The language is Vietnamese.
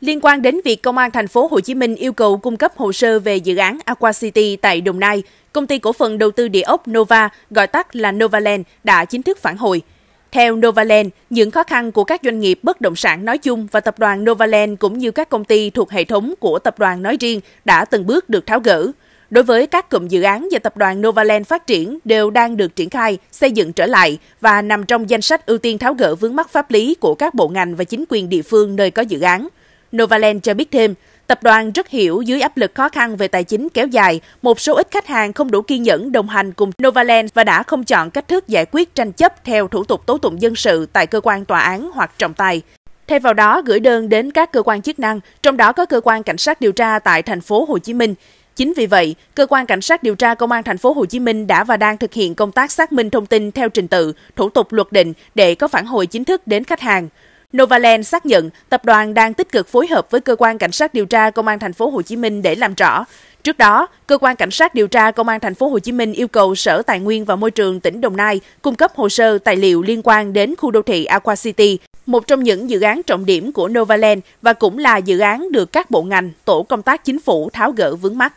Liên quan đến việc Công an thành phố Hồ Chí Minh yêu cầu cung cấp hồ sơ về dự án Aqua City tại Đồng Nai, công ty cổ phần đầu tư địa ốc Nova, gọi tắt là Novaland, đã chính thức phản hồi. Theo Novaland, những khó khăn của các doanh nghiệp bất động sản nói chung và tập đoàn Novaland cũng như các công ty thuộc hệ thống của tập đoàn nói riêng đã từng bước được tháo gỡ. Đối với các cụm dự án do tập đoàn Novaland phát triển đều đang được triển khai, xây dựng trở lại và nằm trong danh sách ưu tiên tháo gỡ vướng mắc pháp lý của các bộ ngành và chính quyền địa phương nơi có dự án. Novaland cho biết thêm, Tập đoàn rất hiểu dưới áp lực khó khăn về tài chính kéo dài, một số ít khách hàng không đủ kiên nhẫn đồng hành cùng Novaland và đã không chọn cách thức giải quyết tranh chấp theo thủ tục tố tụng dân sự tại cơ quan tòa án hoặc trọng tài. Thay vào đó, gửi đơn đến các cơ quan chức năng, trong đó có cơ quan cảnh sát điều tra tại thành phố Hồ Chí Minh. Chính vì vậy, cơ quan cảnh sát điều tra công an thành phố Hồ Chí Minh đã và đang thực hiện công tác xác minh thông tin theo trình tự, thủ tục luật định để có phản hồi chính thức đến khách hàng. Novaland xác nhận tập đoàn đang tích cực phối hợp với cơ quan cảnh sát điều tra công an thành phố Hồ Chí Minh để làm rõ. Trước đó, cơ quan cảnh sát điều tra công an thành phố Hồ Chí Minh yêu cầu Sở Tài nguyên và Môi trường tỉnh Đồng Nai cung cấp hồ sơ tài liệu liên quan đến khu đô thị Aqua City, một trong những dự án trọng điểm của Novaland và cũng là dự án được các bộ ngành, tổ công tác chính phủ tháo gỡ vướng mắt.